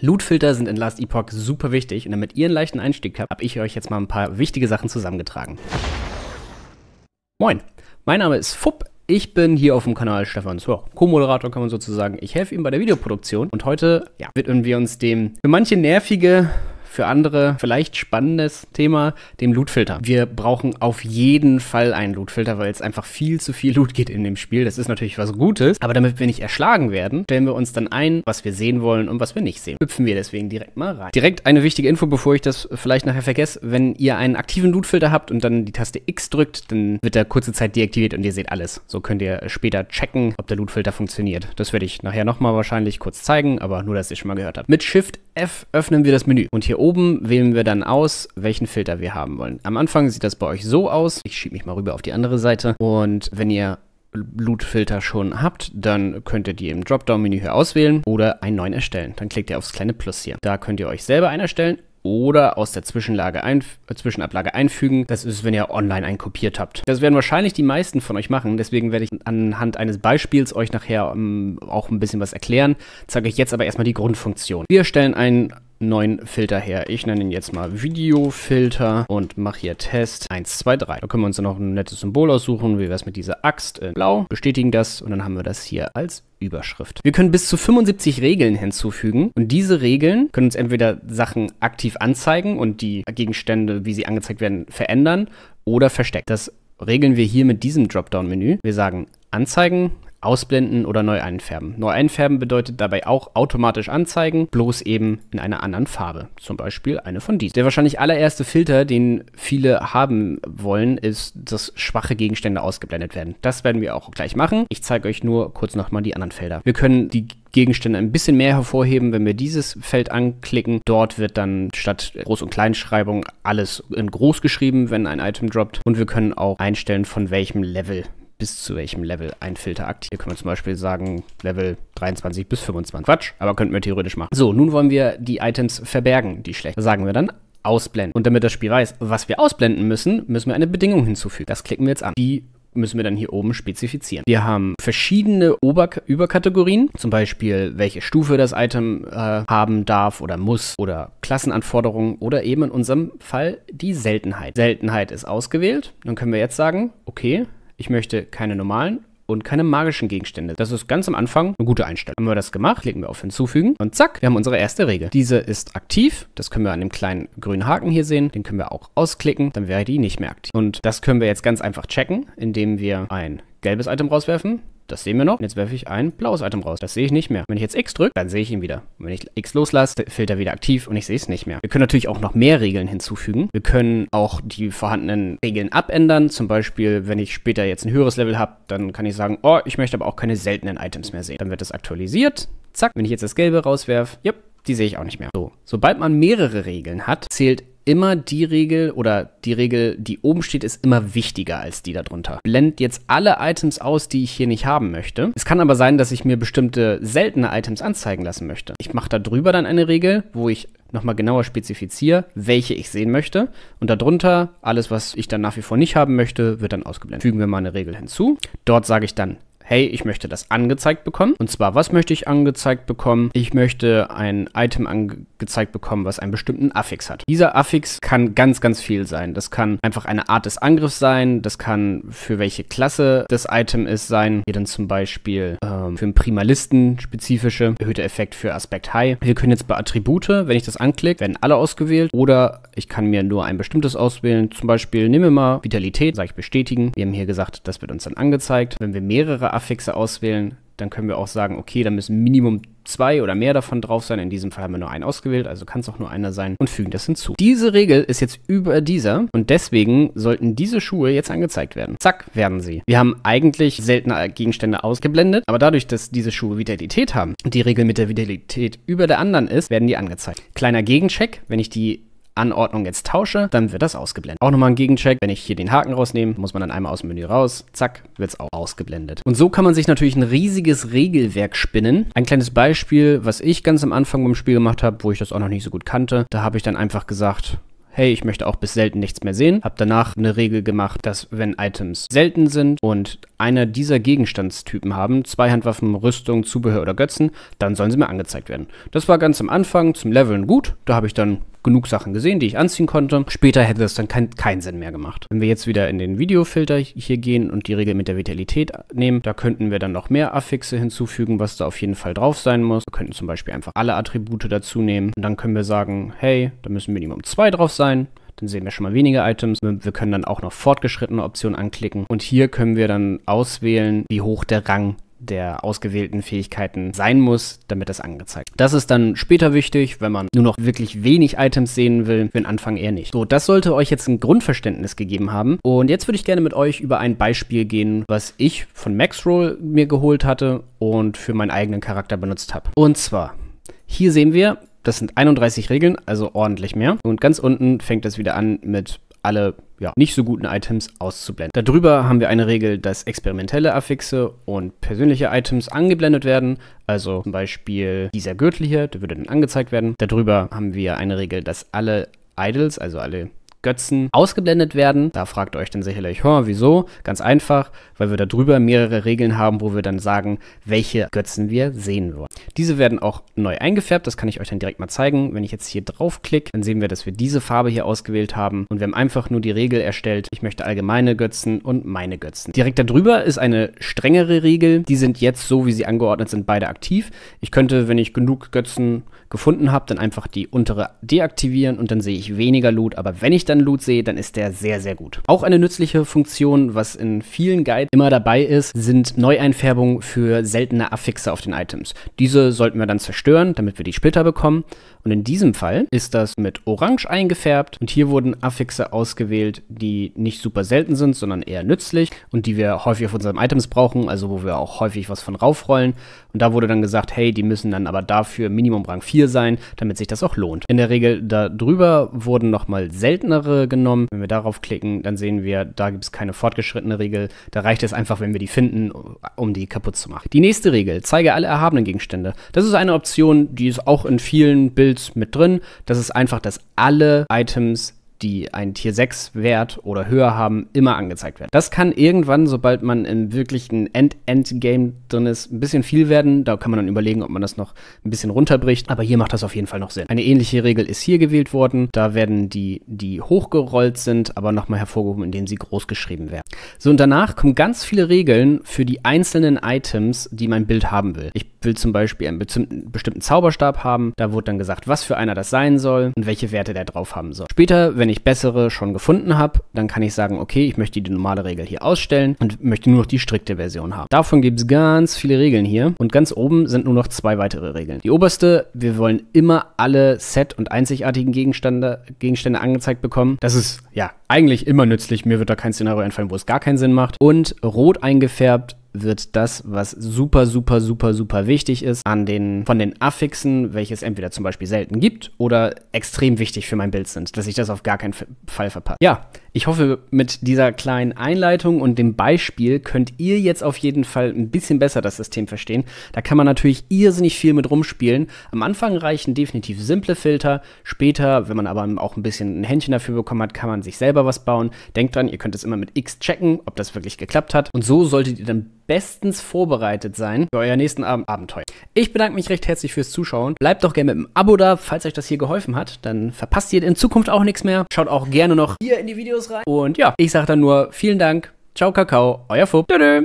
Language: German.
Lootfilter sind in Last Epoch super wichtig und damit ihr einen leichten Einstieg habt, habe ich euch jetzt mal ein paar wichtige Sachen zusammengetragen. Moin, mein Name ist Fupp, ich bin hier auf dem Kanal Stefan Zoch, Co-Moderator kann man sozusagen. Ich helfe ihm bei der Videoproduktion und heute ja, widmen wir uns dem für manche nervige, für andere vielleicht spannendes Thema, dem Lootfilter. Wir brauchen auf jeden Fall einen Lootfilter, weil es einfach viel zu viel Loot geht in dem Spiel. Das ist natürlich was Gutes, aber damit wir nicht erschlagen werden, stellen wir uns dann ein, was wir sehen wollen und was wir nicht sehen. Hüpfen wir deswegen direkt mal rein. Direkt eine wichtige Info, bevor ich das vielleicht nachher vergesse. Wenn ihr einen aktiven Lootfilter habt und dann die Taste X drückt, dann wird er kurze Zeit deaktiviert und ihr seht alles. So könnt ihr später checken, ob der Lootfilter funktioniert. Das werde ich nachher nochmal wahrscheinlich kurz zeigen, aber nur, dass ihr schon mal gehört habt. Mit Shift F öffnen wir das Menü und hier oben oben wählen wir dann aus, welchen Filter wir haben wollen. Am Anfang sieht das bei euch so aus. Ich schiebe mich mal rüber auf die andere Seite. Und wenn ihr Blutfilter schon habt, dann könnt ihr die im Dropdown-Menü hier auswählen oder einen neuen erstellen. Dann klickt ihr aufs kleine Plus hier. Da könnt ihr euch selber einen erstellen oder aus der Zwischenlage einf äh, Zwischenablage einfügen. Das ist, wenn ihr online einen kopiert habt. Das werden wahrscheinlich die meisten von euch machen. Deswegen werde ich anhand eines Beispiels euch nachher um, ähm, auch ein bisschen was erklären. Zeige euch jetzt aber erstmal die Grundfunktion. Wir stellen einen neuen Filter her. Ich nenne ihn jetzt mal Videofilter und mache hier Test 1, 2, 3. Da können wir uns dann noch ein nettes Symbol aussuchen. Wie wäre es mit dieser Axt in blau? Bestätigen das und dann haben wir das hier als Überschrift. Wir können bis zu 75 Regeln hinzufügen und diese Regeln können uns entweder Sachen aktiv anzeigen und die Gegenstände, wie sie angezeigt werden, verändern oder verstecken. Das regeln wir hier mit diesem Dropdown-Menü. Wir sagen Anzeigen, ausblenden oder neu einfärben. Neu einfärben bedeutet dabei auch automatisch anzeigen, bloß eben in einer anderen Farbe. Zum Beispiel eine von diesen. Der wahrscheinlich allererste Filter, den viele haben wollen, ist, dass schwache Gegenstände ausgeblendet werden. Das werden wir auch gleich machen. Ich zeige euch nur kurz nochmal die anderen Felder. Wir können die Gegenstände ein bisschen mehr hervorheben, wenn wir dieses Feld anklicken. Dort wird dann statt Groß- und Kleinschreibung alles in groß geschrieben, wenn ein Item droppt. Und wir können auch einstellen, von welchem Level bis zu welchem Level ein Filter aktiv. Hier können wir zum Beispiel sagen, Level 23 bis 25. Quatsch, aber könnten wir theoretisch machen. So, nun wollen wir die Items verbergen, die schlecht. sagen wir dann ausblenden. Und damit das Spiel weiß, was wir ausblenden müssen, müssen wir eine Bedingung hinzufügen. Das klicken wir jetzt an. Die müssen wir dann hier oben spezifizieren. Wir haben verschiedene Ober Überkategorien, zum Beispiel welche Stufe das Item äh, haben darf oder muss oder Klassenanforderungen oder eben in unserem Fall die Seltenheit. Seltenheit ist ausgewählt. Dann können wir jetzt sagen, okay, ich möchte keine normalen und keine magischen Gegenstände. Das ist ganz am Anfang eine gute Einstellung. Haben wir das gemacht, klicken wir auf Hinzufügen und zack, wir haben unsere erste Regel. Diese ist aktiv, das können wir an dem kleinen grünen Haken hier sehen, den können wir auch ausklicken, dann wäre die nicht mehr aktiv. Und das können wir jetzt ganz einfach checken, indem wir ein gelbes Item rauswerfen, das sehen wir noch. Und jetzt werfe ich ein blaues Item raus. Das sehe ich nicht mehr. Wenn ich jetzt X drücke, dann sehe ich ihn wieder. Und wenn ich X loslasse, fällt er wieder aktiv und ich sehe es nicht mehr. Wir können natürlich auch noch mehr Regeln hinzufügen. Wir können auch die vorhandenen Regeln abändern. Zum Beispiel, wenn ich später jetzt ein höheres Level habe, dann kann ich sagen, oh, ich möchte aber auch keine seltenen Items mehr sehen. Dann wird das aktualisiert. Zack. Wenn ich jetzt das Gelbe rauswerfe, yep, die sehe ich auch nicht mehr. So, sobald man mehrere Regeln hat, zählt immer die Regel oder die Regel, die oben steht, ist immer wichtiger als die darunter. Blend jetzt alle Items aus, die ich hier nicht haben möchte. Es kann aber sein, dass ich mir bestimmte seltene Items anzeigen lassen möchte. Ich mache da drüber dann eine Regel, wo ich nochmal genauer spezifiziere, welche ich sehen möchte. Und darunter alles, was ich dann nach wie vor nicht haben möchte, wird dann ausgeblendet. Fügen wir mal eine Regel hinzu. Dort sage ich dann hey, ich möchte das angezeigt bekommen. Und zwar, was möchte ich angezeigt bekommen? Ich möchte ein Item angezeigt bekommen, was einen bestimmten Affix hat. Dieser Affix kann ganz, ganz viel sein. Das kann einfach eine Art des Angriffs sein. Das kann für welche Klasse das Item ist sein. Hier dann zum Beispiel ähm, für einen Primalisten spezifische erhöhte Effekt für Aspekt High. Wir können jetzt bei Attribute, wenn ich das anklicke, werden alle ausgewählt. Oder ich kann mir nur ein bestimmtes auswählen. Zum Beispiel nehmen wir mal Vitalität, sage ich bestätigen. Wir haben hier gesagt, das wird uns dann angezeigt. Wenn wir mehrere Affixe auswählen, dann können wir auch sagen, okay, da müssen Minimum zwei oder mehr davon drauf sein. In diesem Fall haben wir nur einen ausgewählt, also kann es auch nur einer sein und fügen das hinzu. Diese Regel ist jetzt über dieser und deswegen sollten diese Schuhe jetzt angezeigt werden. Zack, werden sie. Wir haben eigentlich seltene Gegenstände ausgeblendet, aber dadurch, dass diese Schuhe Vitalität haben und die Regel mit der Vitalität über der anderen ist, werden die angezeigt. Kleiner Gegencheck, wenn ich die Anordnung jetzt tausche, dann wird das ausgeblendet. Auch nochmal ein Gegencheck. Wenn ich hier den Haken rausnehme, muss man dann einmal aus dem Menü raus. Zack, wird es auch ausgeblendet. Und so kann man sich natürlich ein riesiges Regelwerk spinnen. Ein kleines Beispiel, was ich ganz am Anfang beim Spiel gemacht habe, wo ich das auch noch nicht so gut kannte. Da habe ich dann einfach gesagt, hey, ich möchte auch bis selten nichts mehr sehen. Hab danach eine Regel gemacht, dass wenn Items selten sind und einer dieser Gegenstandstypen haben, zwei Handwaffen, Rüstung, Zubehör oder Götzen, dann sollen sie mir angezeigt werden. Das war ganz am Anfang zum Leveln gut. Da habe ich dann genug Sachen gesehen, die ich anziehen konnte. Später hätte das dann kein, keinen Sinn mehr gemacht. Wenn wir jetzt wieder in den Videofilter hier gehen und die Regel mit der Vitalität nehmen, da könnten wir dann noch mehr Affixe hinzufügen, was da auf jeden Fall drauf sein muss. Wir könnten zum Beispiel einfach alle Attribute dazu nehmen und dann können wir sagen, hey, da müssen Minimum 2 drauf sein dann sehen wir schon mal weniger Items. Wir können dann auch noch fortgeschrittene Optionen anklicken und hier können wir dann auswählen, wie hoch der Rang der ausgewählten Fähigkeiten sein muss, damit das angezeigt wird. Das ist dann später wichtig, wenn man nur noch wirklich wenig Items sehen will, für den Anfang eher nicht. So, das sollte euch jetzt ein Grundverständnis gegeben haben. Und jetzt würde ich gerne mit euch über ein Beispiel gehen, was ich von Maxroll mir geholt hatte und für meinen eigenen Charakter benutzt habe. Und zwar, hier sehen wir, das sind 31 Regeln, also ordentlich mehr. Und ganz unten fängt das wieder an mit alle ja, nicht so guten Items auszublenden. Darüber haben wir eine Regel, dass experimentelle Affixe und persönliche Items angeblendet werden. Also zum Beispiel dieser Gürtel hier, der würde dann angezeigt werden. Darüber haben wir eine Regel, dass alle Idols, also alle Götzen ausgeblendet werden. Da fragt euch dann sicherlich, huh, wieso? Ganz einfach, weil wir darüber mehrere Regeln haben, wo wir dann sagen, welche Götzen wir sehen wollen. Diese werden auch neu eingefärbt, das kann ich euch dann direkt mal zeigen. Wenn ich jetzt hier draufklicke, dann sehen wir, dass wir diese Farbe hier ausgewählt haben und wir haben einfach nur die Regel erstellt, ich möchte allgemeine Götzen und meine Götzen. Direkt darüber ist eine strengere Regel, die sind jetzt so, wie sie angeordnet sind, beide aktiv. Ich könnte, wenn ich genug Götzen gefunden habe, dann einfach die untere deaktivieren und dann sehe ich weniger Loot. Aber wenn ich dann Loot sehe, dann ist der sehr, sehr gut. Auch eine nützliche Funktion, was in vielen Guides immer dabei ist, sind Neueinfärbungen für seltene Affixe auf den Items. Diese sollten wir dann zerstören, damit wir die Splitter bekommen. Und in diesem Fall ist das mit Orange eingefärbt und hier wurden Affixe ausgewählt, die nicht super selten sind, sondern eher nützlich und die wir häufig auf unseren Items brauchen, also wo wir auch häufig was von raufrollen. Und da wurde dann gesagt, hey, die müssen dann aber dafür Minimum Rang 4 vier sein, damit sich das auch lohnt. In der Regel darüber wurden nochmal seltenere genommen. Wenn wir darauf klicken, dann sehen wir, da gibt es keine fortgeschrittene Regel. Da reicht es einfach, wenn wir die finden, um die kaputt zu machen. Die nächste Regel, zeige alle erhabenen Gegenstände. Das ist eine Option, die ist auch in vielen Builds mit drin. Das ist einfach, dass alle Items die einen Tier 6 Wert oder höher haben, immer angezeigt werden. Das kann irgendwann, sobald man im wirklichen End-End-Game drin ist, ein bisschen viel werden. Da kann man dann überlegen, ob man das noch ein bisschen runterbricht. Aber hier macht das auf jeden Fall noch Sinn. Eine ähnliche Regel ist hier gewählt worden. Da werden die, die hochgerollt sind, aber nochmal hervorgehoben, indem sie groß geschrieben werden. So, und danach kommen ganz viele Regeln für die einzelnen Items, die mein Bild haben will. Ich will zum Beispiel einen bestimmten, Zauberstab haben. Da wurde dann gesagt, was für einer das sein soll und welche Werte der drauf haben soll. Später, wenn ich bessere schon gefunden habe, dann kann ich sagen, okay, ich möchte die normale Regel hier ausstellen und möchte nur noch die strikte Version haben. Davon gibt es ganz viele Regeln hier und ganz oben sind nur noch zwei weitere Regeln. Die oberste, wir wollen immer alle Set- und einzigartigen Gegenstände, Gegenstände angezeigt bekommen. Das ist ja eigentlich immer nützlich. Mir wird da kein Szenario einfallen, wo es gar keinen Sinn macht. Und rot eingefärbt wird das, was super, super, super, super wichtig ist, an den, von den Affixen, welche es entweder zum Beispiel selten gibt oder extrem wichtig für mein Bild sind, dass ich das auf gar keinen Fall verpasse. Ja, ich hoffe, mit dieser kleinen Einleitung und dem Beispiel könnt ihr jetzt auf jeden Fall ein bisschen besser das System verstehen. Da kann man natürlich irrsinnig viel mit rumspielen. Am Anfang reichen definitiv simple Filter. Später, wenn man aber auch ein bisschen ein Händchen dafür bekommen hat, kann man sich selber was bauen. Denkt dran, ihr könnt es immer mit X checken, ob das wirklich geklappt hat. Und so solltet ihr dann bestens vorbereitet sein für euer nächsten Ab Abenteuer. Ich bedanke mich recht herzlich fürs Zuschauen. Bleibt doch gerne mit einem Abo da, falls euch das hier geholfen hat. Dann verpasst ihr in Zukunft auch nichts mehr. Schaut auch gerne noch hier in die Videos rein. Und ja, ich sage dann nur vielen Dank. Ciao, Kakao, euer Fub. Tü